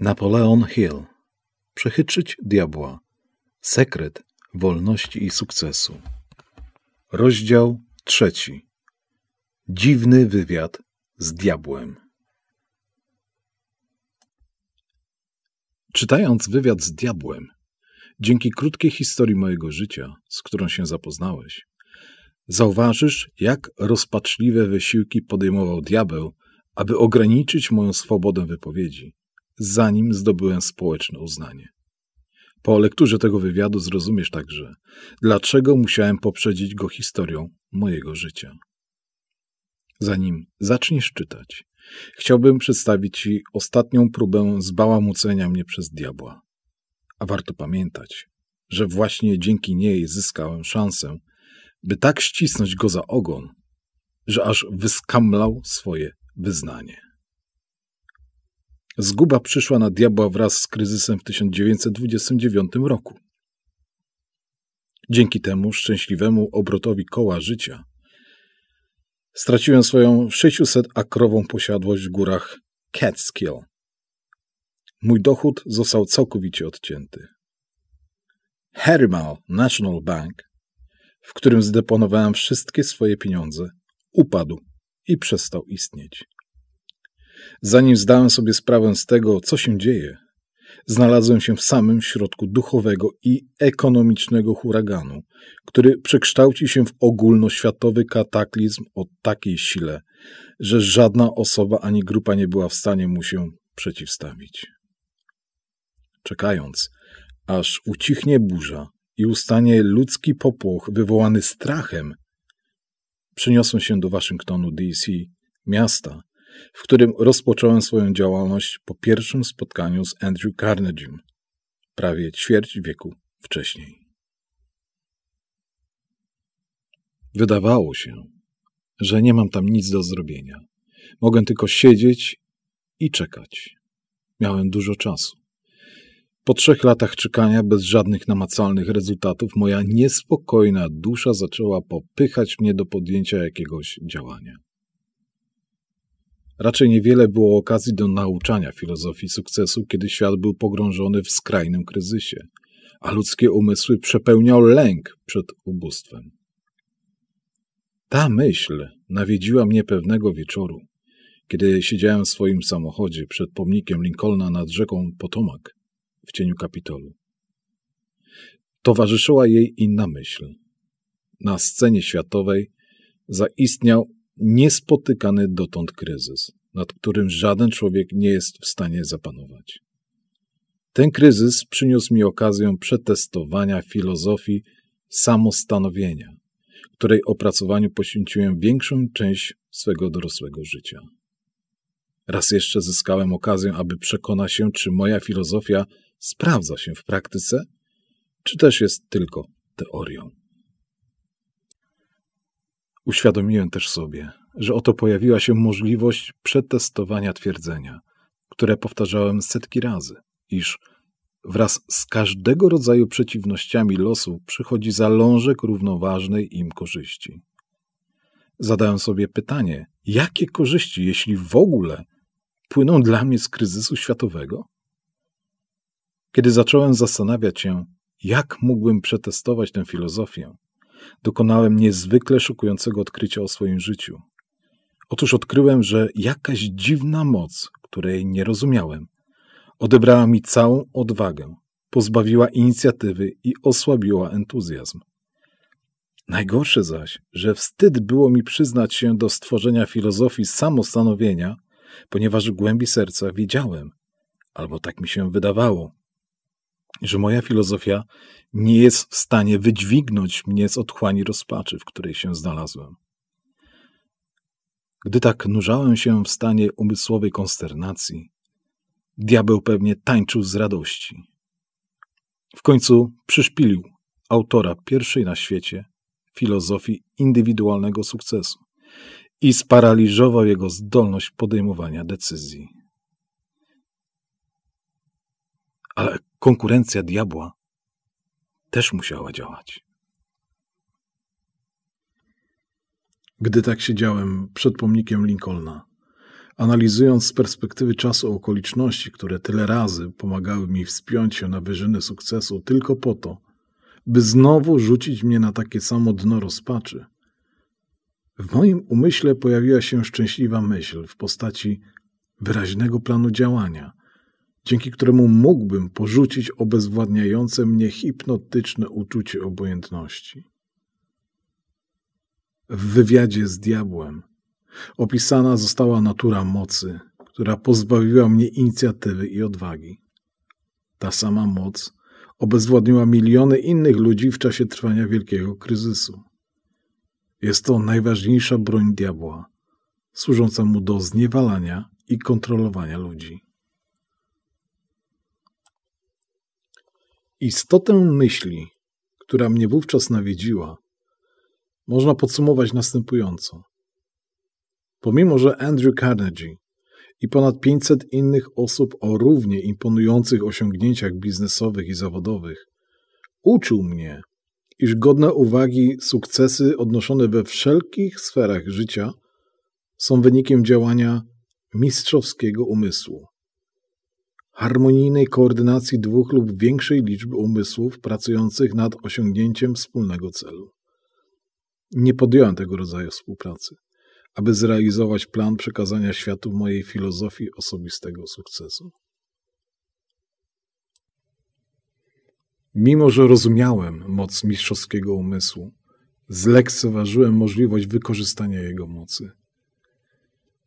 Napoleon Hill. Przechytrzyć diabła. Sekret wolności i sukcesu. Rozdział trzeci. Dziwny wywiad z diabłem. Czytając wywiad z diabłem, dzięki krótkiej historii mojego życia, z którą się zapoznałeś, zauważysz, jak rozpaczliwe wysiłki podejmował diabeł, aby ograniczyć moją swobodę wypowiedzi zanim zdobyłem społeczne uznanie. Po lekturze tego wywiadu zrozumiesz także, dlaczego musiałem poprzedzić go historią mojego życia. Zanim zaczniesz czytać, chciałbym przedstawić Ci ostatnią próbę zbałamucenia mnie przez diabła. A warto pamiętać, że właśnie dzięki niej zyskałem szansę, by tak ścisnąć go za ogon, że aż wyskamlał swoje wyznanie. Zguba przyszła na diabła wraz z kryzysem w 1929 roku. Dzięki temu szczęśliwemu obrotowi koła życia straciłem swoją 600-akrową posiadłość w górach Catskill. Mój dochód został całkowicie odcięty. Harrimal National Bank, w którym zdeponowałem wszystkie swoje pieniądze, upadł i przestał istnieć. Zanim zdałem sobie sprawę z tego, co się dzieje, znalazłem się w samym środku duchowego i ekonomicznego huraganu, który przekształci się w ogólnoświatowy kataklizm o takiej sile, że żadna osoba ani grupa nie była w stanie mu się przeciwstawić. Czekając, aż ucichnie burza i ustanie ludzki popłoch wywołany strachem, przyniosłem się do Waszyngtonu DC, miasta, w którym rozpocząłem swoją działalność po pierwszym spotkaniu z Andrew Carnegie, prawie ćwierć wieku wcześniej. Wydawało się, że nie mam tam nic do zrobienia. Mogę tylko siedzieć i czekać. Miałem dużo czasu. Po trzech latach czekania bez żadnych namacalnych rezultatów moja niespokojna dusza zaczęła popychać mnie do podjęcia jakiegoś działania. Raczej niewiele było okazji do nauczania filozofii sukcesu, kiedy świat był pogrążony w skrajnym kryzysie, a ludzkie umysły przepełniał lęk przed ubóstwem. Ta myśl nawiedziła mnie pewnego wieczoru, kiedy siedziałem w swoim samochodzie przed pomnikiem Lincolna nad rzeką Potomak w cieniu Kapitolu. Towarzyszyła jej inna myśl. Na scenie światowej zaistniał niespotykany dotąd kryzys, nad którym żaden człowiek nie jest w stanie zapanować. Ten kryzys przyniósł mi okazję przetestowania filozofii samostanowienia, której opracowaniu poświęciłem większą część swego dorosłego życia. Raz jeszcze zyskałem okazję, aby przekonać się, czy moja filozofia sprawdza się w praktyce, czy też jest tylko teorią. Uświadomiłem też sobie, że oto pojawiła się możliwość przetestowania twierdzenia, które powtarzałem setki razy, iż wraz z każdego rodzaju przeciwnościami losu przychodzi zalążek równoważnej im korzyści. Zadałem sobie pytanie, jakie korzyści, jeśli w ogóle, płyną dla mnie z kryzysu światowego? Kiedy zacząłem zastanawiać się, jak mógłbym przetestować tę filozofię, dokonałem niezwykle szokującego odkrycia o swoim życiu. Otóż odkryłem, że jakaś dziwna moc, której nie rozumiałem, odebrała mi całą odwagę, pozbawiła inicjatywy i osłabiła entuzjazm. Najgorsze zaś, że wstyd było mi przyznać się do stworzenia filozofii samostanowienia, ponieważ w głębi serca wiedziałem, albo tak mi się wydawało, że moja filozofia nie jest w stanie wydźwignąć mnie z otchłani rozpaczy, w której się znalazłem. Gdy tak nurzałem się w stanie umysłowej konsternacji, diabeł pewnie tańczył z radości. W końcu przyszpilił autora pierwszej na świecie filozofii indywidualnego sukcesu i sparaliżował jego zdolność podejmowania decyzji. Ale konkurencja diabła też musiała działać. Gdy tak siedziałem przed pomnikiem Lincolna, analizując z perspektywy czasu okoliczności, które tyle razy pomagały mi wspiąć się na wyżyny sukcesu tylko po to, by znowu rzucić mnie na takie samo dno rozpaczy, w moim umyśle pojawiła się szczęśliwa myśl w postaci wyraźnego planu działania – dzięki któremu mógłbym porzucić obezwładniające mnie hipnotyczne uczucie obojętności. W wywiadzie z diabłem opisana została natura mocy, która pozbawiła mnie inicjatywy i odwagi. Ta sama moc obezwładniła miliony innych ludzi w czasie trwania wielkiego kryzysu. Jest to najważniejsza broń diabła, służąca mu do zniewalania i kontrolowania ludzi. Istotę myśli, która mnie wówczas nawiedziła, można podsumować następująco. Pomimo, że Andrew Carnegie i ponad 500 innych osób o równie imponujących osiągnięciach biznesowych i zawodowych, uczył mnie, iż godne uwagi sukcesy odnoszone we wszelkich sferach życia są wynikiem działania mistrzowskiego umysłu harmonijnej koordynacji dwóch lub większej liczby umysłów pracujących nad osiągnięciem wspólnego celu. Nie podjąłem tego rodzaju współpracy, aby zrealizować plan przekazania światu mojej filozofii osobistego sukcesu. Mimo, że rozumiałem moc mistrzowskiego umysłu, zlekceważyłem możliwość wykorzystania jego mocy –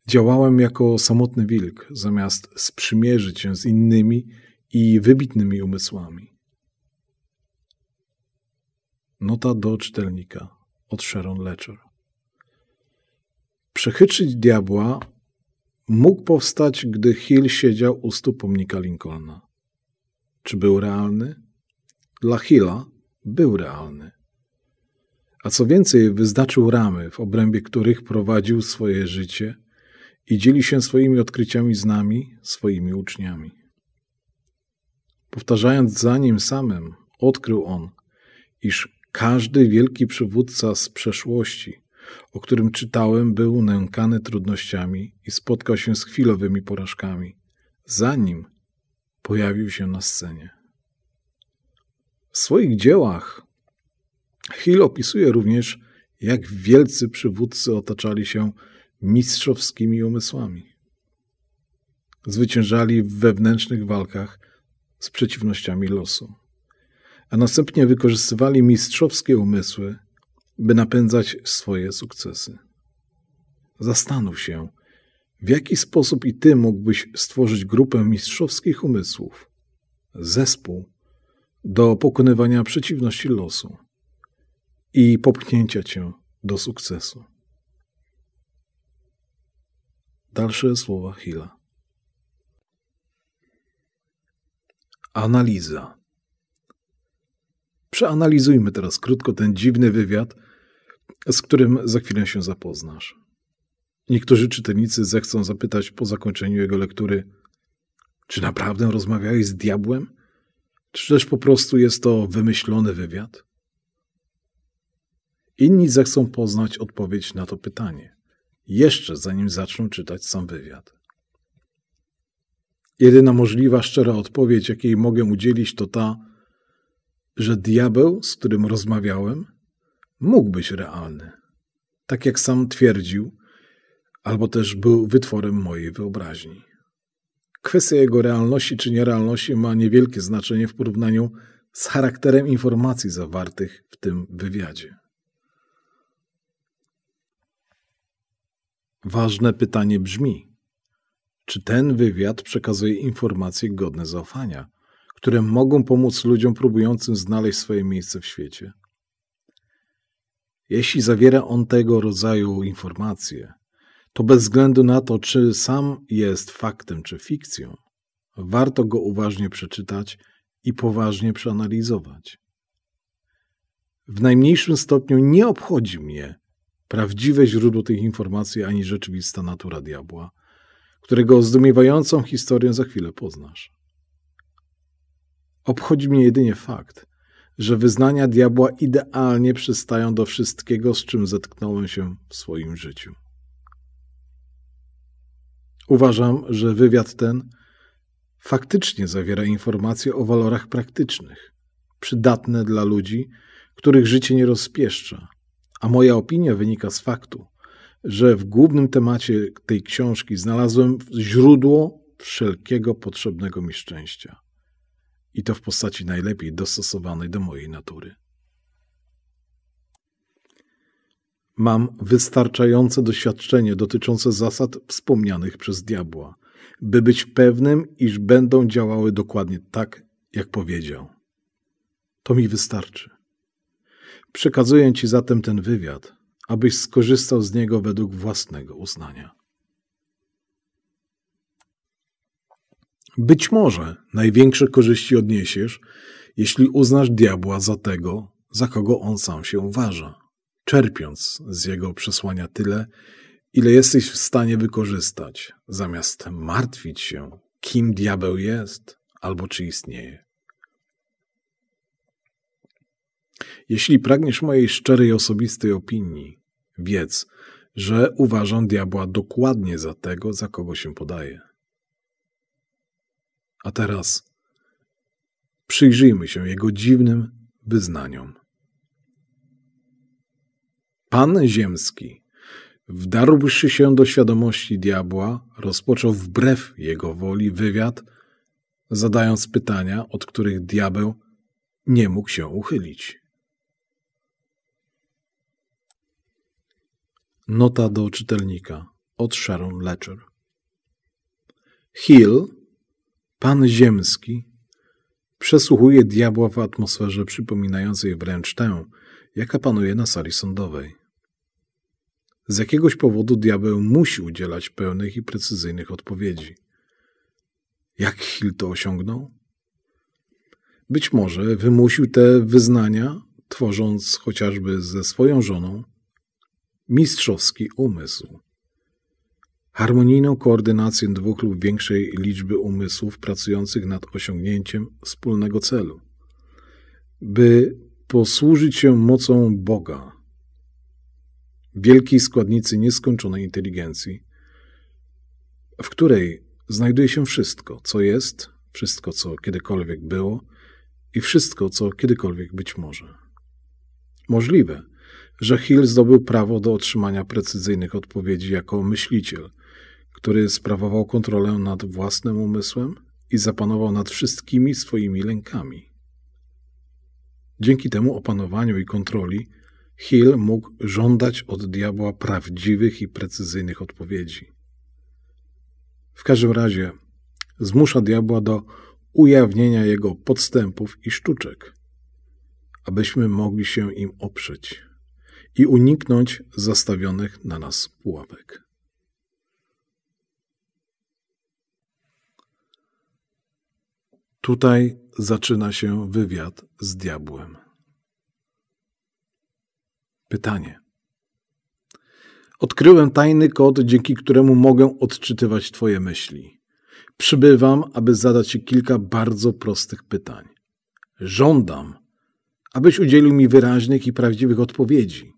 Działałem jako samotny wilk, zamiast sprzymierzyć się z innymi i wybitnymi umysłami. Nota do czytelnika od Sharon Leczer. Przechytrzyć diabła mógł powstać, gdy Hill siedział u stóp pomnika Lincolna. Czy był realny? Dla Hilla był realny. A co więcej, wyznaczył ramy, w obrębie których prowadził swoje życie – i dzieli się swoimi odkryciami z nami, swoimi uczniami. Powtarzając za nim samym, odkrył on, iż każdy wielki przywódca z przeszłości, o którym czytałem, był nękany trudnościami i spotkał się z chwilowymi porażkami, zanim pojawił się na scenie. W swoich dziełach Hill opisuje również, jak wielcy przywódcy otaczali się mistrzowskimi umysłami. Zwyciężali w wewnętrznych walkach z przeciwnościami losu, a następnie wykorzystywali mistrzowskie umysły, by napędzać swoje sukcesy. Zastanów się, w jaki sposób i ty mógłbyś stworzyć grupę mistrzowskich umysłów, zespół do pokonywania przeciwności losu i popchnięcia cię do sukcesu. Dalsze słowa Hilla. Analiza. Przeanalizujmy teraz krótko ten dziwny wywiad, z którym za chwilę się zapoznasz. Niektórzy czytelnicy zechcą zapytać po zakończeniu jego lektury: Czy naprawdę rozmawiałeś z diabłem? Czy też po prostu jest to wymyślony wywiad? Inni zechcą poznać odpowiedź na to pytanie jeszcze zanim zaczną czytać sam wywiad. Jedyna możliwa, szczera odpowiedź, jakiej mogę udzielić, to ta, że diabeł, z którym rozmawiałem, mógł być realny, tak jak sam twierdził, albo też był wytworem mojej wyobraźni. Kwestia jego realności czy nierealności ma niewielkie znaczenie w porównaniu z charakterem informacji zawartych w tym wywiadzie. Ważne pytanie brzmi: czy ten wywiad przekazuje informacje godne zaufania, które mogą pomóc ludziom próbującym znaleźć swoje miejsce w świecie? Jeśli zawiera on tego rodzaju informacje, to bez względu na to, czy sam jest faktem czy fikcją, warto go uważnie przeczytać i poważnie przeanalizować. W najmniejszym stopniu nie obchodzi mnie, prawdziwe źródło tych informacji, ani rzeczywista natura diabła, którego zdumiewającą historię za chwilę poznasz. Obchodzi mnie jedynie fakt, że wyznania diabła idealnie przystają do wszystkiego, z czym zetknąłem się w swoim życiu. Uważam, że wywiad ten faktycznie zawiera informacje o walorach praktycznych, przydatne dla ludzi, których życie nie rozpieszcza, a moja opinia wynika z faktu, że w głównym temacie tej książki znalazłem źródło wszelkiego potrzebnego mi szczęścia. I to w postaci najlepiej dostosowanej do mojej natury. Mam wystarczające doświadczenie dotyczące zasad wspomnianych przez diabła, by być pewnym, iż będą działały dokładnie tak, jak powiedział. To mi wystarczy. Przekazuję ci zatem ten wywiad, abyś skorzystał z niego według własnego uznania. Być może największe korzyści odniesiesz, jeśli uznasz diabła za tego, za kogo on sam się uważa, czerpiąc z jego przesłania tyle, ile jesteś w stanie wykorzystać, zamiast martwić się, kim diabeł jest albo czy istnieje. Jeśli pragniesz mojej szczerej osobistej opinii, wiedz, że uważam diabła dokładnie za tego, za kogo się podaje. A teraz przyjrzyjmy się jego dziwnym wyznaniom. Pan Ziemski, wdarłszy się do świadomości diabła, rozpoczął wbrew jego woli wywiad, zadając pytania, od których diabeł nie mógł się uchylić. Nota do czytelnika od Sharon Lecher. Hill, pan ziemski, przesłuchuje diabła w atmosferze przypominającej wręcz tę, jaka panuje na sali sądowej. Z jakiegoś powodu diabeł musi udzielać pełnych i precyzyjnych odpowiedzi. Jak Hill to osiągnął? Być może wymusił te wyznania, tworząc chociażby ze swoją żoną mistrzowski umysł. Harmonijną koordynację dwóch lub większej liczby umysłów pracujących nad osiągnięciem wspólnego celu, by posłużyć się mocą Boga, wielkiej składnicy nieskończonej inteligencji, w której znajduje się wszystko, co jest, wszystko, co kiedykolwiek było i wszystko, co kiedykolwiek być może. Możliwe – że Hill zdobył prawo do otrzymania precyzyjnych odpowiedzi jako myśliciel, który sprawował kontrolę nad własnym umysłem i zapanował nad wszystkimi swoimi lękami. Dzięki temu opanowaniu i kontroli Hill mógł żądać od diabła prawdziwych i precyzyjnych odpowiedzi. W każdym razie zmusza diabła do ujawnienia jego podstępów i sztuczek, abyśmy mogli się im oprzeć i uniknąć zastawionych na nas pułapek. Tutaj zaczyna się wywiad z diabłem. Pytanie. Odkryłem tajny kod, dzięki któremu mogę odczytywać Twoje myśli. Przybywam, aby zadać Ci kilka bardzo prostych pytań. Żądam, abyś udzielił mi wyraźnych i prawdziwych odpowiedzi.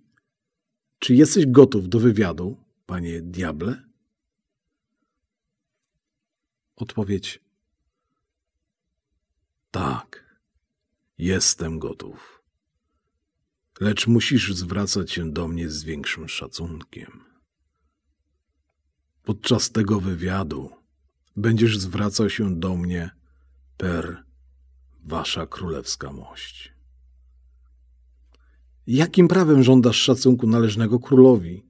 Czy jesteś gotów do wywiadu, panie diable? Odpowiedź: Tak, jestem gotów. Lecz musisz zwracać się do mnie z większym szacunkiem. Podczas tego wywiadu będziesz zwracał się do mnie per Wasza Królewska Mość. Jakim prawem żądasz szacunku należnego królowi?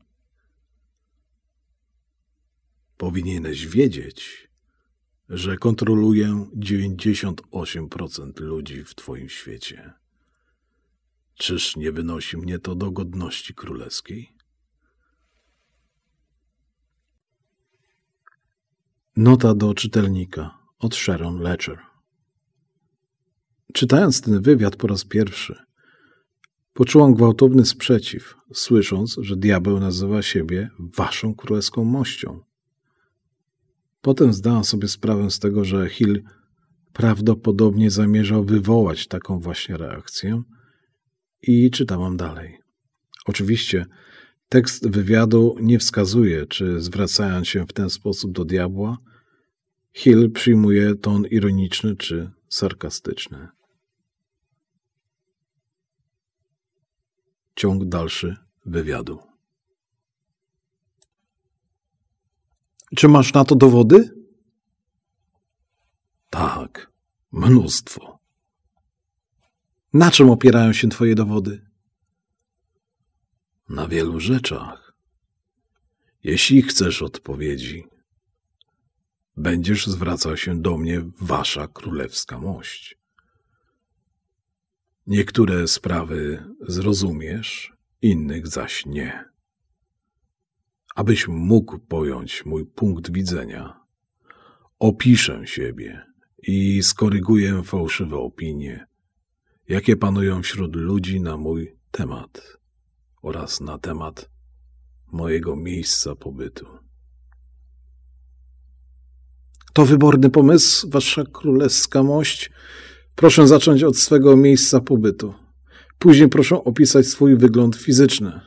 Powinieneś wiedzieć, że kontroluję 98% ludzi w Twoim świecie. Czyż nie wynosi mnie to do godności królewskiej? Nota do czytelnika od Sharon Ledger. Czytając ten wywiad po raz pierwszy, Poczułam gwałtowny sprzeciw, słysząc, że diabeł nazywa siebie waszą królewską mością. Potem zdałam sobie sprawę z tego, że Hill prawdopodobnie zamierzał wywołać taką właśnie reakcję i czytałam dalej. Oczywiście tekst wywiadu nie wskazuje, czy zwracając się w ten sposób do diabła, Hill przyjmuje ton ironiczny czy sarkastyczny. ciąg dalszy wywiadu. Czy masz na to dowody? Tak, mnóstwo. Na czym opierają się Twoje dowody? Na wielu rzeczach. Jeśli chcesz odpowiedzi, będziesz zwracał się do mnie, Wasza Królewska Mość. Niektóre sprawy zrozumiesz, innych zaś nie. Abyś mógł pojąć mój punkt widzenia, opiszę siebie i skoryguję fałszywe opinie, jakie panują wśród ludzi na mój temat oraz na temat mojego miejsca pobytu. To wyborny pomysł, wasza królewska mość. Proszę zacząć od swego miejsca pobytu. Później proszę opisać swój wygląd fizyczny.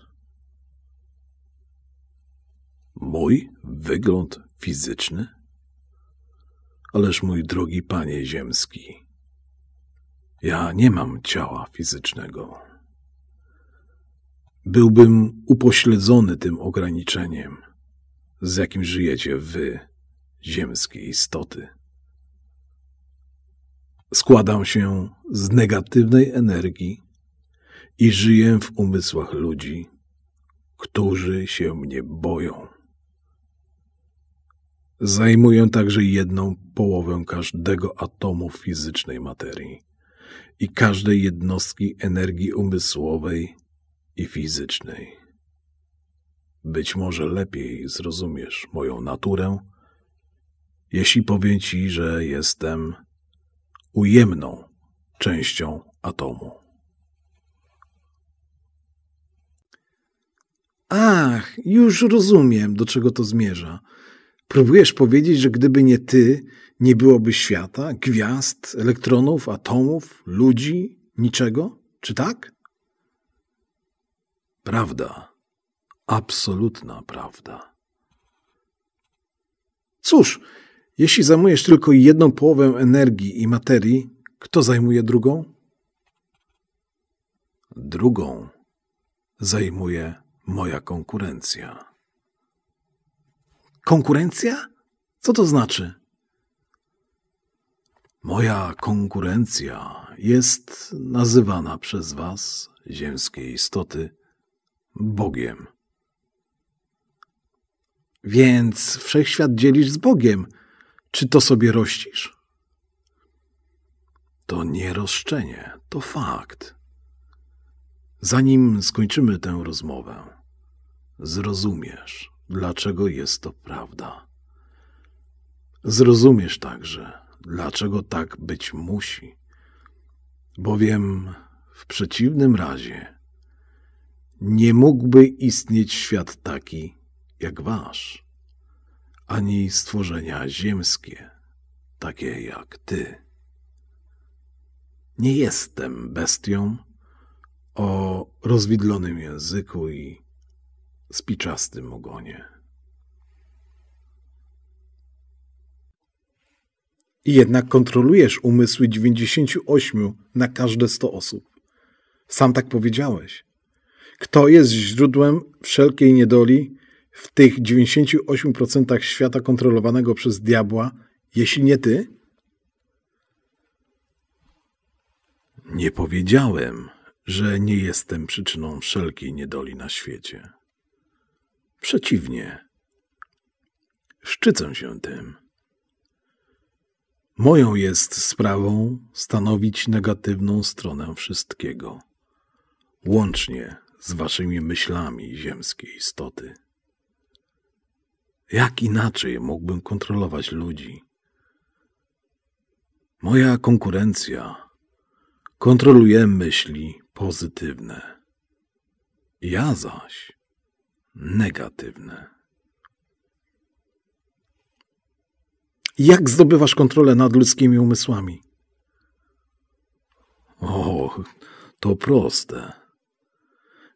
Mój wygląd fizyczny? Ależ mój drogi panie ziemski, ja nie mam ciała fizycznego. Byłbym upośledzony tym ograniczeniem, z jakim żyjecie wy, ziemskie istoty składam się z negatywnej energii i żyję w umysłach ludzi, którzy się mnie boją. Zajmuję także jedną połowę każdego atomu fizycznej materii i każdej jednostki energii umysłowej i fizycznej. Być może lepiej zrozumiesz moją naturę, jeśli powiem ci, że jestem ujemną częścią atomu. Ach, już rozumiem, do czego to zmierza. Próbujesz powiedzieć, że gdyby nie ty, nie byłoby świata, gwiazd, elektronów, atomów, ludzi, niczego? Czy tak? Prawda. Absolutna prawda. Cóż, jeśli zajmujesz tylko jedną połowę energii i materii, kto zajmuje drugą? Drugą zajmuje moja konkurencja. Konkurencja? Co to znaczy? Moja konkurencja jest nazywana przez Was, ziemskie istoty, Bogiem. Więc wszechświat dzielisz z Bogiem – czy to sobie rościsz? To nie roszczenie, to fakt. Zanim skończymy tę rozmowę, zrozumiesz, dlaczego jest to prawda. Zrozumiesz także, dlaczego tak być musi, bowiem w przeciwnym razie nie mógłby istnieć świat taki jak wasz ani stworzenia ziemskie, takie jak ty. Nie jestem bestią o rozwidlonym języku i spiczastym ogonie. I jednak kontrolujesz umysły 98 na każde 100 osób. Sam tak powiedziałeś. Kto jest źródłem wszelkiej niedoli w tych 98% świata kontrolowanego przez diabła, jeśli nie ty? Nie powiedziałem, że nie jestem przyczyną wszelkiej niedoli na świecie. Przeciwnie, szczycę się tym. Moją jest sprawą stanowić negatywną stronę wszystkiego, łącznie z waszymi myślami ziemskiej istoty. Jak inaczej mógłbym kontrolować ludzi? Moja konkurencja kontroluje myśli pozytywne, ja zaś negatywne. Jak zdobywasz kontrolę nad ludzkimi umysłami? O, to proste.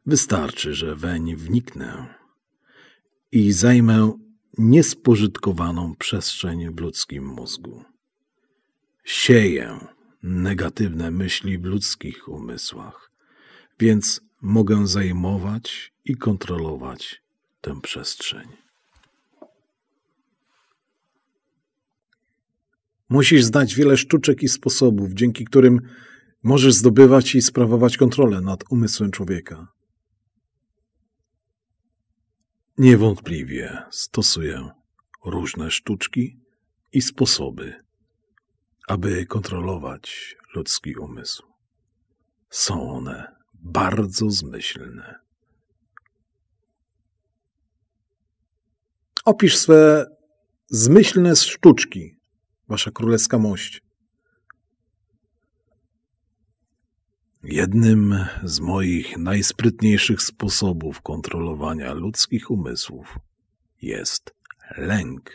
Wystarczy, że weń wniknę i zajmę niespożytkowaną przestrzeń w ludzkim mózgu. Sieję negatywne myśli w ludzkich umysłach, więc mogę zajmować i kontrolować tę przestrzeń. Musisz znać wiele sztuczek i sposobów, dzięki którym możesz zdobywać i sprawować kontrolę nad umysłem człowieka. Niewątpliwie stosuję różne sztuczki i sposoby, aby kontrolować ludzki umysł. Są one bardzo zmyślne. Opisz swe zmyślne sztuczki, Wasza Królewska Mość. Jednym z moich najsprytniejszych sposobów kontrolowania ludzkich umysłów jest lęk.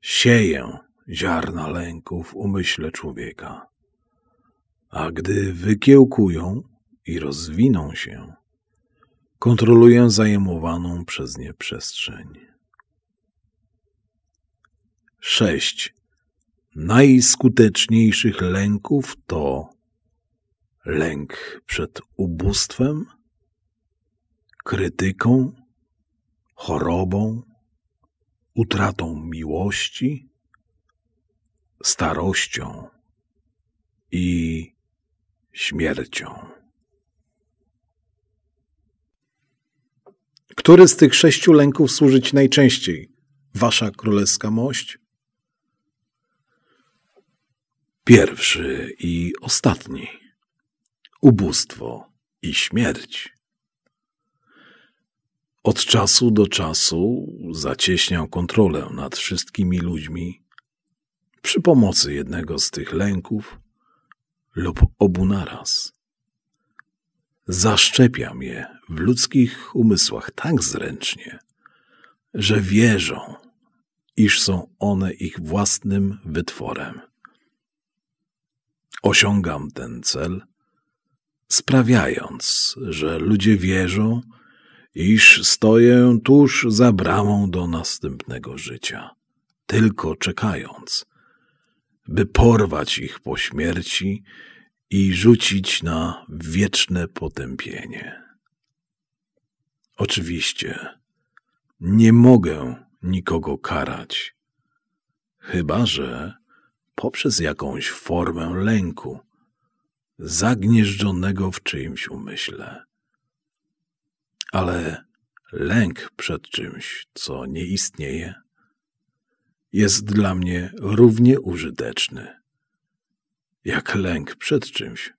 Sieję ziarna lęku w umyśle człowieka, a gdy wykiełkują i rozwiną się, kontroluję zajmowaną przez nie przestrzeń. 6. Najskuteczniejszych lęków to lęk przed ubóstwem, krytyką, chorobą, utratą miłości, starością i śmiercią. Który z tych sześciu lęków służyć najczęściej? Wasza królewska mość? Pierwszy i ostatni ubóstwo i śmierć. Od czasu do czasu zacieśniał kontrolę nad wszystkimi ludźmi przy pomocy jednego z tych lęków lub obu naraz. Zaszczepiam je w ludzkich umysłach tak zręcznie, że wierzą, iż są one ich własnym wytworem. Osiągam ten cel sprawiając, że ludzie wierzą, iż stoję tuż za bramą do następnego życia, tylko czekając, by porwać ich po śmierci i rzucić na wieczne potępienie. Oczywiście nie mogę nikogo karać, chyba że poprzez jakąś formę lęku, zagnieżdżonego w czyimś umyśle. Ale lęk przed czymś, co nie istnieje, jest dla mnie równie użyteczny, jak lęk przed czymś,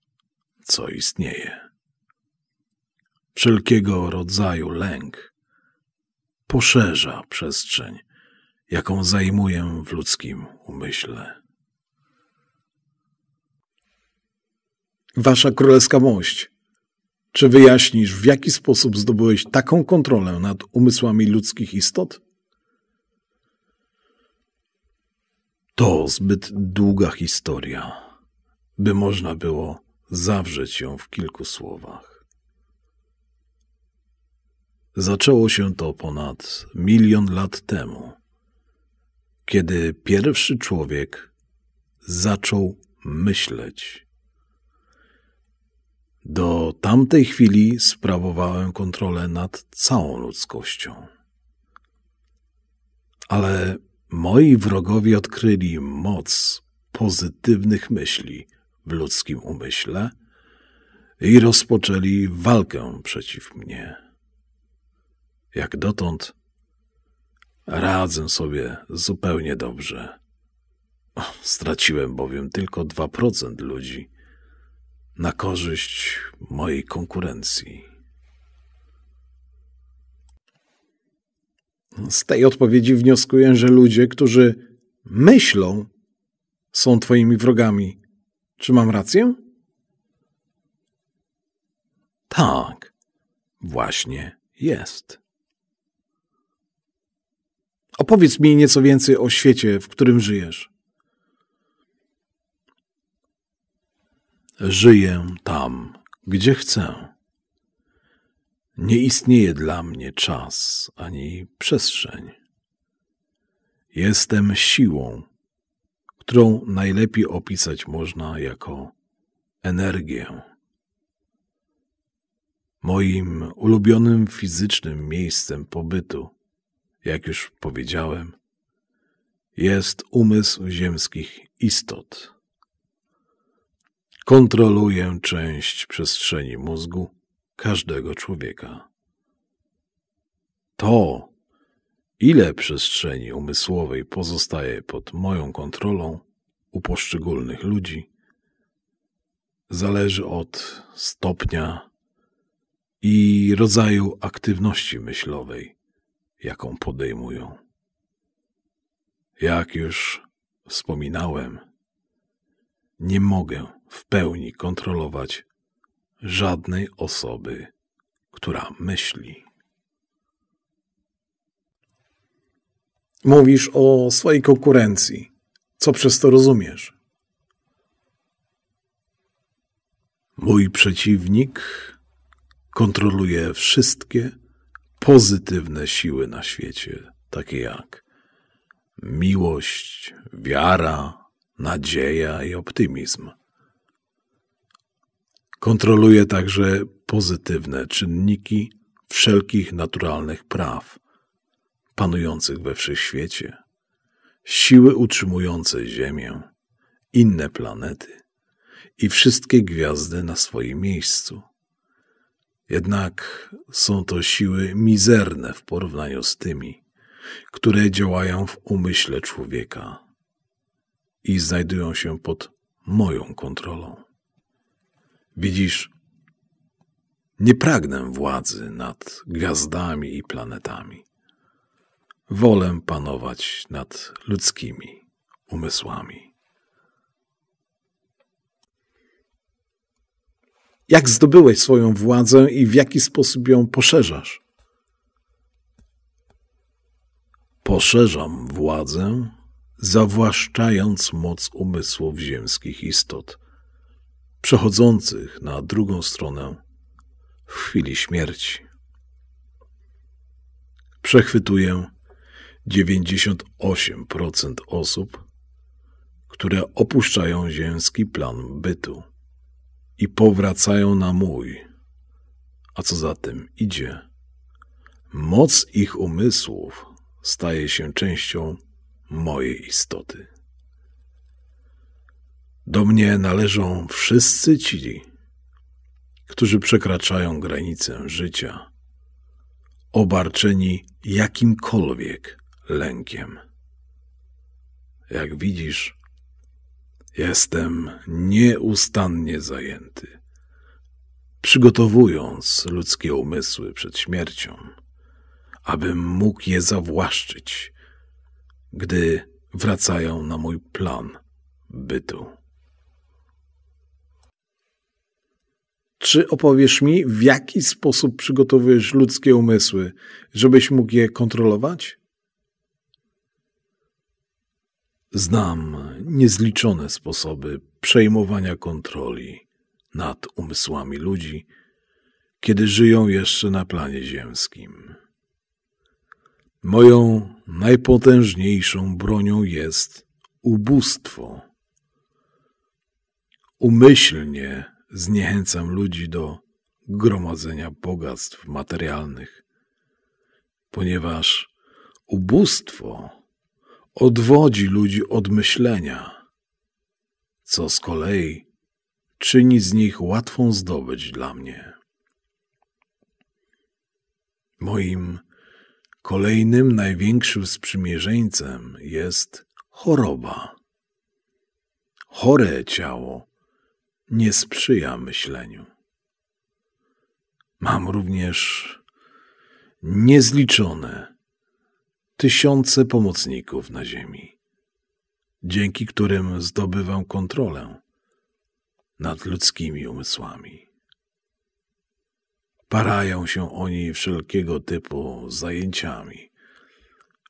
co istnieje. Wszelkiego rodzaju lęk poszerza przestrzeń, jaką zajmuję w ludzkim umyśle. Wasza królewska mość, czy wyjaśnisz, w jaki sposób zdobyłeś taką kontrolę nad umysłami ludzkich istot? To zbyt długa historia, by można było zawrzeć ją w kilku słowach. Zaczęło się to ponad milion lat temu, kiedy pierwszy człowiek zaczął myśleć. Do tamtej chwili sprawowałem kontrolę nad całą ludzkością. Ale moi wrogowie odkryli moc pozytywnych myśli w ludzkim umyśle i rozpoczęli walkę przeciw mnie. Jak dotąd radzę sobie zupełnie dobrze. Straciłem bowiem tylko 2% ludzi na korzyść mojej konkurencji. Z tej odpowiedzi wnioskuję, że ludzie, którzy myślą, są twoimi wrogami. Czy mam rację? Tak, właśnie jest. Opowiedz mi nieco więcej o świecie, w którym żyjesz. Żyję tam, gdzie chcę. Nie istnieje dla mnie czas ani przestrzeń. Jestem siłą, którą najlepiej opisać można jako energię. Moim ulubionym fizycznym miejscem pobytu, jak już powiedziałem, jest umysł ziemskich istot kontroluję część przestrzeni mózgu każdego człowieka. To, ile przestrzeni umysłowej pozostaje pod moją kontrolą u poszczególnych ludzi, zależy od stopnia i rodzaju aktywności myślowej, jaką podejmują. Jak już wspominałem, nie mogę w pełni kontrolować żadnej osoby, która myśli. Mówisz o swojej konkurencji. Co przez to rozumiesz? Mój przeciwnik kontroluje wszystkie pozytywne siły na świecie, takie jak miłość, wiara, nadzieja i optymizm. Kontroluje także pozytywne czynniki wszelkich naturalnych praw panujących we wszechświecie, siły utrzymujące Ziemię, inne planety i wszystkie gwiazdy na swoim miejscu. Jednak są to siły mizerne w porównaniu z tymi, które działają w umyśle człowieka i znajdują się pod moją kontrolą. Widzisz, nie pragnę władzy nad gwiazdami i planetami. Wolę panować nad ludzkimi umysłami. Jak zdobyłeś swoją władzę i w jaki sposób ją poszerzasz? Poszerzam władzę, zawłaszczając moc umysłów ziemskich istot – przechodzących na drugą stronę w chwili śmierci. Przechwytuję 98% osób, które opuszczają ziemski plan bytu i powracają na mój, a co za tym idzie, moc ich umysłów staje się częścią mojej istoty. Do mnie należą wszyscy ci, którzy przekraczają granicę życia, obarczeni jakimkolwiek lękiem. Jak widzisz, jestem nieustannie zajęty, przygotowując ludzkie umysły przed śmiercią, abym mógł je zawłaszczyć, gdy wracają na mój plan bytu. Czy opowiesz mi, w jaki sposób przygotowujesz ludzkie umysły, żebyś mógł je kontrolować? Znam niezliczone sposoby przejmowania kontroli nad umysłami ludzi, kiedy żyją jeszcze na planie ziemskim. Moją najpotężniejszą bronią jest ubóstwo. Umyślnie zniechęcam ludzi do gromadzenia bogactw materialnych, ponieważ ubóstwo odwodzi ludzi od myślenia, co z kolei czyni z nich łatwą zdobyć dla mnie. Moim kolejnym największym sprzymierzeńcem jest choroba. Chore ciało nie sprzyja myśleniu. Mam również niezliczone tysiące pomocników na ziemi, dzięki którym zdobywam kontrolę nad ludzkimi umysłami. Parają się oni wszelkiego typu zajęciami.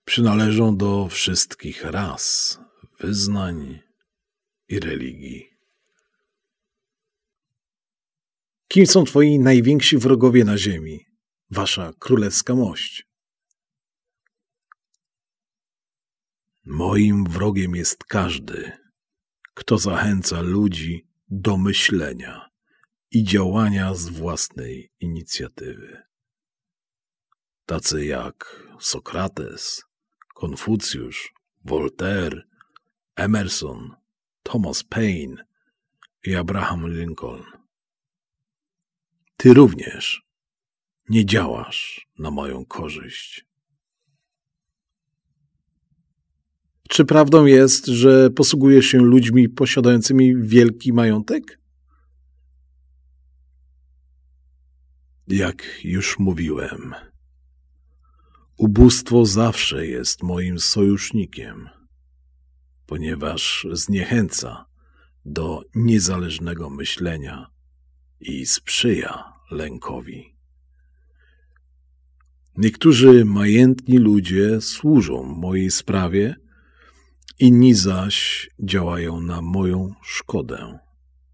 Przynależą do wszystkich ras, wyznań i religii. Kim są twoi najwięksi wrogowie na ziemi, wasza królewska mość? Moim wrogiem jest każdy, kto zachęca ludzi do myślenia i działania z własnej inicjatywy. Tacy jak Sokrates, Konfucjusz, Voltaire, Emerson, Thomas Paine i Abraham Lincoln. Ty również nie działasz na moją korzyść. Czy prawdą jest, że posługujesz się ludźmi posiadającymi wielki majątek? Jak już mówiłem, ubóstwo zawsze jest moim sojusznikiem, ponieważ zniechęca do niezależnego myślenia i sprzyja lękowi. Niektórzy majętni ludzie służą mojej sprawie, inni zaś działają na moją szkodę.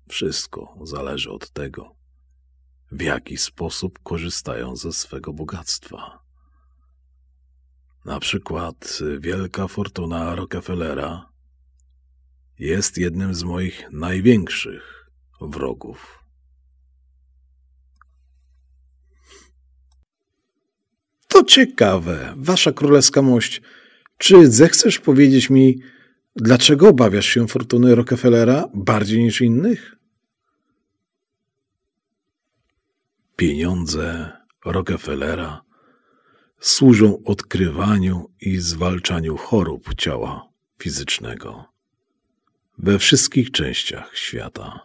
Wszystko zależy od tego, w jaki sposób korzystają ze swego bogactwa. Na przykład wielka fortuna Rockefellera jest jednym z moich największych wrogów. ciekawe, wasza królewska mość. Czy zechcesz powiedzieć mi, dlaczego obawiasz się fortuny Rockefellera bardziej niż innych? Pieniądze Rockefellera służą odkrywaniu i zwalczaniu chorób ciała fizycznego we wszystkich częściach świata.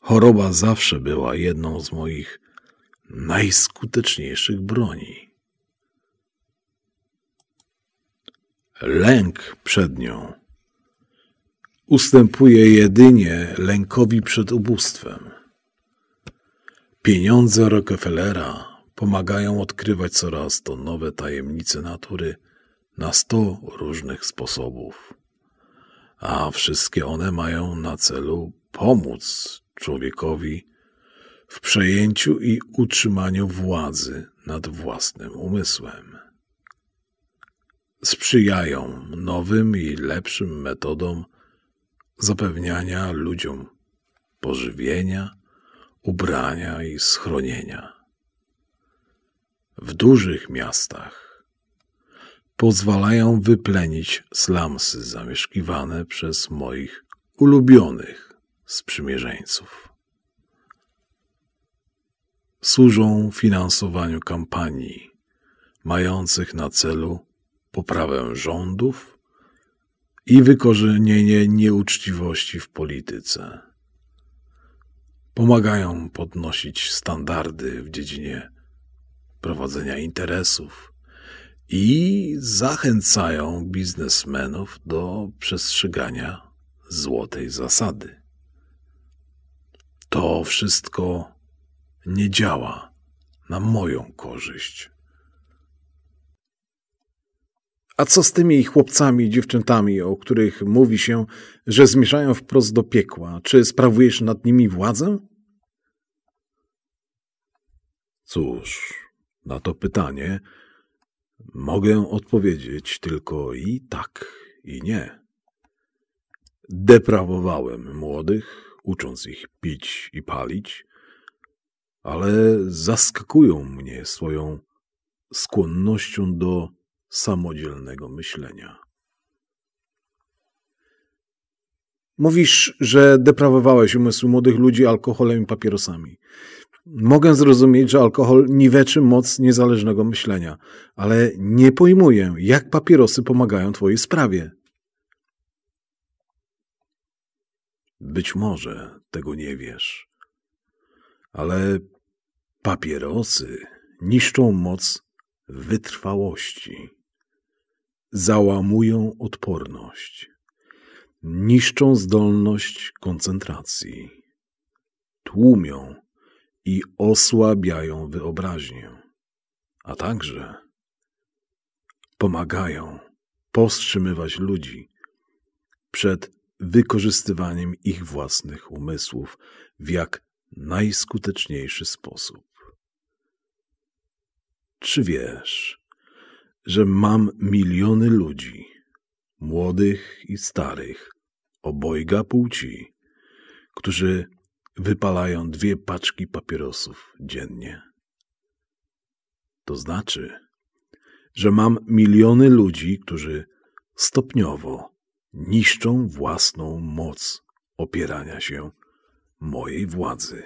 Choroba zawsze była jedną z moich najskuteczniejszych broni. Lęk przed nią ustępuje jedynie lękowi przed ubóstwem. Pieniądze Rockefellera pomagają odkrywać coraz to nowe tajemnice natury na sto różnych sposobów, a wszystkie one mają na celu pomóc człowiekowi w przejęciu i utrzymaniu władzy nad własnym umysłem. Sprzyjają nowym i lepszym metodom zapewniania ludziom pożywienia, ubrania i schronienia. W dużych miastach pozwalają wyplenić slamsy zamieszkiwane przez moich ulubionych sprzymierzeńców służą finansowaniu kampanii mających na celu poprawę rządów i wykorzenienie nieuczciwości w polityce. Pomagają podnosić standardy w dziedzinie prowadzenia interesów i zachęcają biznesmenów do przestrzegania złotej zasady. To wszystko nie działa na moją korzyść. A co z tymi chłopcami i dziewczętami, o których mówi się, że zmieszają wprost do piekła? Czy sprawujesz nad nimi władzę? Cóż, na to pytanie mogę odpowiedzieć tylko i tak, i nie. Deprawowałem młodych, ucząc ich pić i palić, ale zaskakują mnie swoją skłonnością do samodzielnego myślenia. Mówisz, że deprawowałeś umysł młodych ludzi alkoholem i papierosami. Mogę zrozumieć, że alkohol niweczy moc niezależnego myślenia, ale nie pojmuję, jak papierosy pomagają twojej sprawie. Być może tego nie wiesz, ale Papierosy niszczą moc wytrwałości, załamują odporność, niszczą zdolność koncentracji, tłumią i osłabiają wyobraźnię, a także pomagają powstrzymywać ludzi przed wykorzystywaniem ich własnych umysłów w jak najskuteczniejszy sposób. Czy wiesz, że mam miliony ludzi, młodych i starych, obojga płci, którzy wypalają dwie paczki papierosów dziennie? To znaczy, że mam miliony ludzi, którzy stopniowo niszczą własną moc opierania się mojej władzy.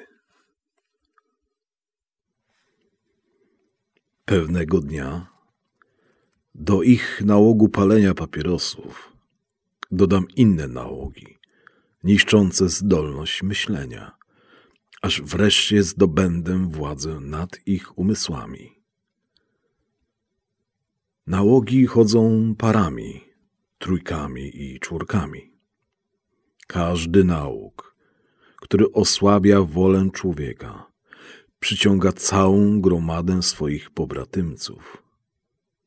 Pewnego dnia do ich nałogu palenia papierosów dodam inne nałogi, niszczące zdolność myślenia, aż wreszcie zdobędę władzę nad ich umysłami. Nałogi chodzą parami, trójkami i czwórkami. Każdy nałóg, który osłabia wolę człowieka, przyciąga całą gromadę swoich pobratymców,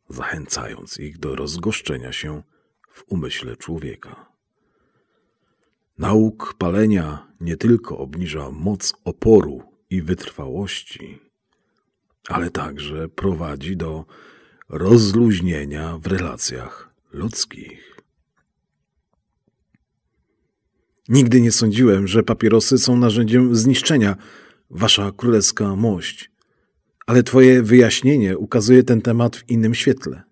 zachęcając ich do rozgoszczenia się w umyśle człowieka. Nauk palenia nie tylko obniża moc oporu i wytrwałości, ale także prowadzi do rozluźnienia w relacjach ludzkich. Nigdy nie sądziłem, że papierosy są narzędziem zniszczenia Wasza królewska mość, ale Twoje wyjaśnienie ukazuje ten temat w innym świetle.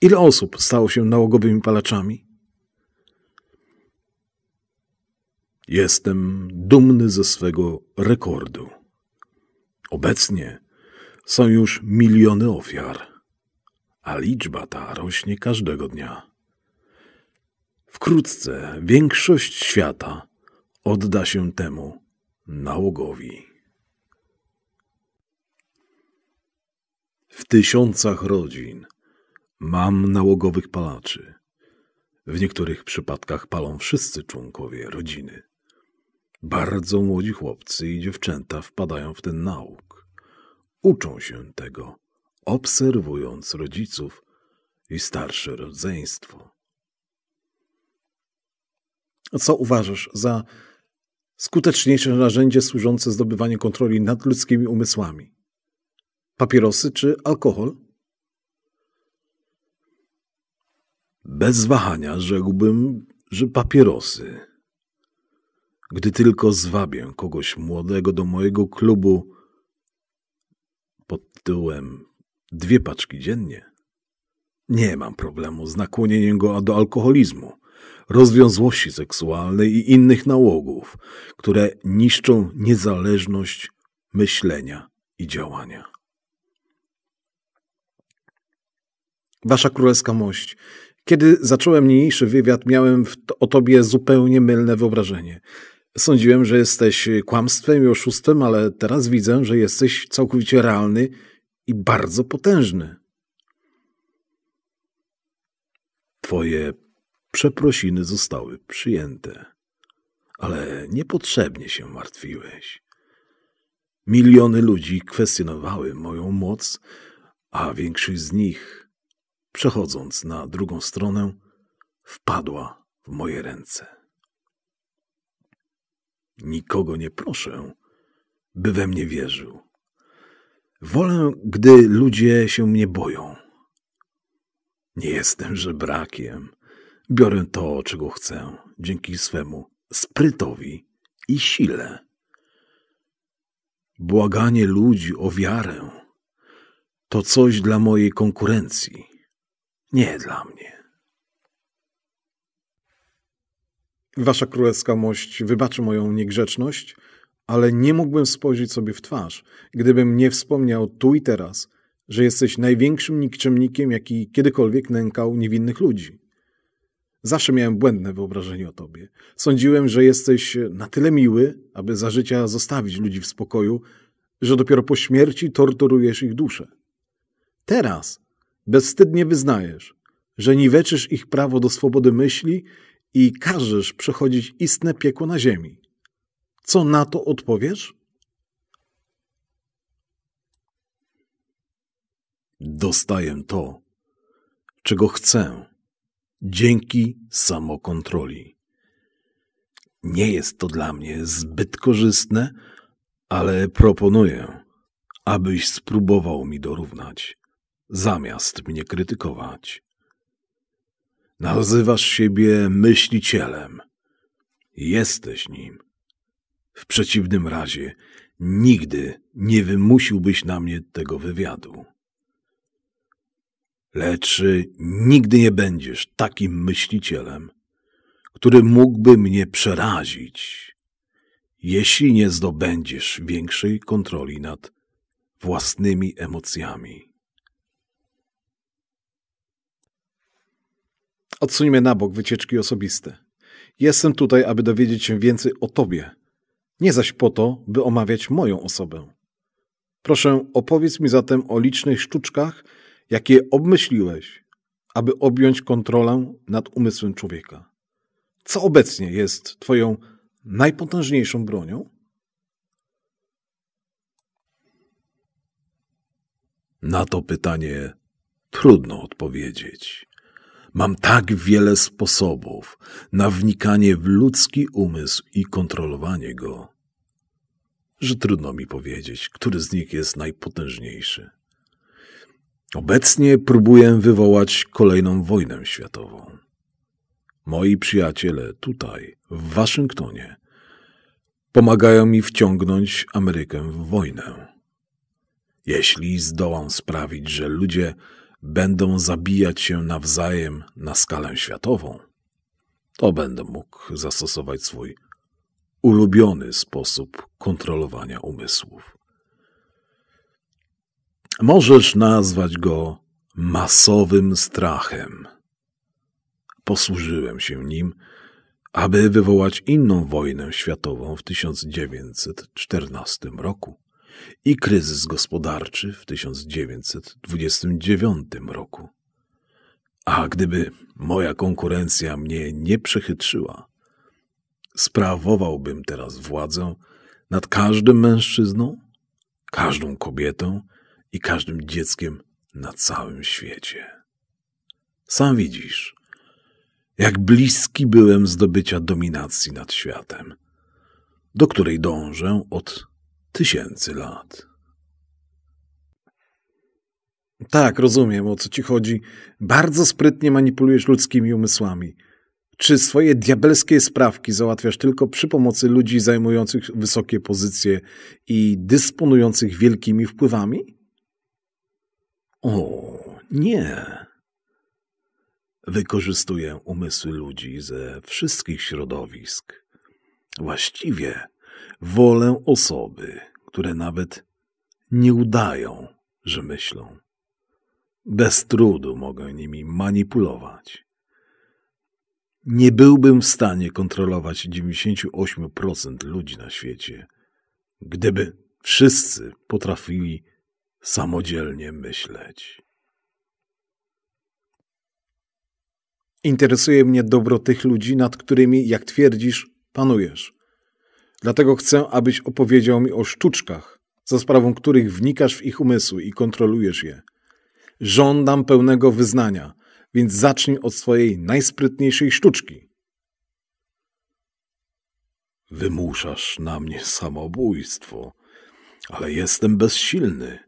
Ile osób stało się nałogowymi palaczami? Jestem dumny ze swego rekordu. Obecnie są już miliony ofiar, a liczba ta rośnie każdego dnia. Wkrótce większość świata odda się temu, nałogowi. W tysiącach rodzin mam nałogowych palaczy. W niektórych przypadkach palą wszyscy członkowie rodziny. Bardzo młodzi chłopcy i dziewczęta wpadają w ten nauk. Uczą się tego, obserwując rodziców i starsze rodzeństwo. Co uważasz za skuteczniejsze narzędzie służące zdobywaniu kontroli nad ludzkimi umysłami? Papierosy czy alkohol? Bez wahania rzekłbym, że papierosy. Gdy tylko zwabię kogoś młodego do mojego klubu pod tyłem dwie paczki dziennie, nie mam problemu z nakłonieniem go do alkoholizmu rozwiązłości seksualnej i innych nałogów, które niszczą niezależność myślenia i działania. Wasza królewska mość, kiedy zacząłem niniejszy wywiad, miałem o tobie zupełnie mylne wyobrażenie. Sądziłem, że jesteś kłamstwem i oszustem, ale teraz widzę, że jesteś całkowicie realny i bardzo potężny. Twoje przeprosiny zostały przyjęte. Ale niepotrzebnie się martwiłeś. Miliony ludzi kwestionowały moją moc, a większość z nich, przechodząc na drugą stronę, wpadła w moje ręce. Nikogo nie proszę, by we mnie wierzył. Wolę, gdy ludzie się mnie boją. Nie jestem żebrakiem, Biorę to, czego chcę, dzięki swemu sprytowi i sile. Błaganie ludzi o wiarę to coś dla mojej konkurencji, nie dla mnie. Wasza królewska mość wybaczy moją niegrzeczność, ale nie mógłbym spojrzeć sobie w twarz, gdybym nie wspomniał tu i teraz, że jesteś największym nikczemnikiem, jaki kiedykolwiek nękał niewinnych ludzi. Zawsze miałem błędne wyobrażenie o tobie. Sądziłem, że jesteś na tyle miły, aby za życia zostawić ludzi w spokoju, że dopiero po śmierci torturujesz ich duszę. Teraz bezwstydnie wyznajesz, że niweczysz ich prawo do swobody myśli i każesz przechodzić istne piekło na ziemi. Co na to odpowiesz? Dostaję to, czego chcę dzięki samokontroli. Nie jest to dla mnie zbyt korzystne, ale proponuję, abyś spróbował mi dorównać, zamiast mnie krytykować. Nazywasz siebie myślicielem. Jesteś nim. W przeciwnym razie nigdy nie wymusiłbyś na mnie tego wywiadu lecz y, nigdy nie będziesz takim myślicielem, który mógłby mnie przerazić, jeśli nie zdobędziesz większej kontroli nad własnymi emocjami. Odsuńmy na bok wycieczki osobiste. Jestem tutaj, aby dowiedzieć się więcej o Tobie, nie zaś po to, by omawiać moją osobę. Proszę, opowiedz mi zatem o licznych sztuczkach, jakie obmyśliłeś, aby objąć kontrolę nad umysłem człowieka? Co obecnie jest Twoją najpotężniejszą bronią? Na to pytanie trudno odpowiedzieć. Mam tak wiele sposobów na wnikanie w ludzki umysł i kontrolowanie go, że trudno mi powiedzieć, który z nich jest najpotężniejszy. Obecnie próbuję wywołać kolejną wojnę światową. Moi przyjaciele tutaj, w Waszyngtonie, pomagają mi wciągnąć Amerykę w wojnę. Jeśli zdołam sprawić, że ludzie będą zabijać się nawzajem na skalę światową, to będę mógł zastosować swój ulubiony sposób kontrolowania umysłów. Możesz nazwać go masowym strachem. Posłużyłem się nim, aby wywołać inną wojnę światową w 1914 roku i kryzys gospodarczy w 1929 roku. A gdyby moja konkurencja mnie nie przechytrzyła, sprawowałbym teraz władzę nad każdym mężczyzną, każdą kobietą i każdym dzieckiem na całym świecie. Sam widzisz, jak bliski byłem zdobycia dominacji nad światem, do której dążę od tysięcy lat. Tak, rozumiem o co ci chodzi. Bardzo sprytnie manipulujesz ludzkimi umysłami. Czy swoje diabelskie sprawki załatwiasz tylko przy pomocy ludzi zajmujących wysokie pozycje i dysponujących wielkimi wpływami? O, nie. Wykorzystuję umysły ludzi ze wszystkich środowisk. Właściwie wolę osoby, które nawet nie udają, że myślą. Bez trudu mogę nimi manipulować. Nie byłbym w stanie kontrolować 98% ludzi na świecie, gdyby wszyscy potrafili samodzielnie myśleć. Interesuje mnie dobro tych ludzi, nad którymi, jak twierdzisz, panujesz. Dlatego chcę, abyś opowiedział mi o sztuczkach, za sprawą których wnikasz w ich umysły i kontrolujesz je. Żądam pełnego wyznania, więc zacznij od swojej najsprytniejszej sztuczki. Wymuszasz na mnie samobójstwo, ale jestem bezsilny.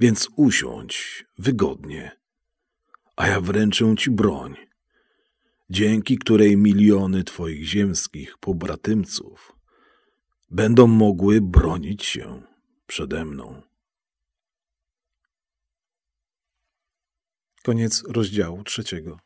Więc usiądź wygodnie, a ja wręczę ci broń, dzięki której miliony twoich ziemskich pobratymców będą mogły bronić się przede mną. Koniec rozdziału trzeciego.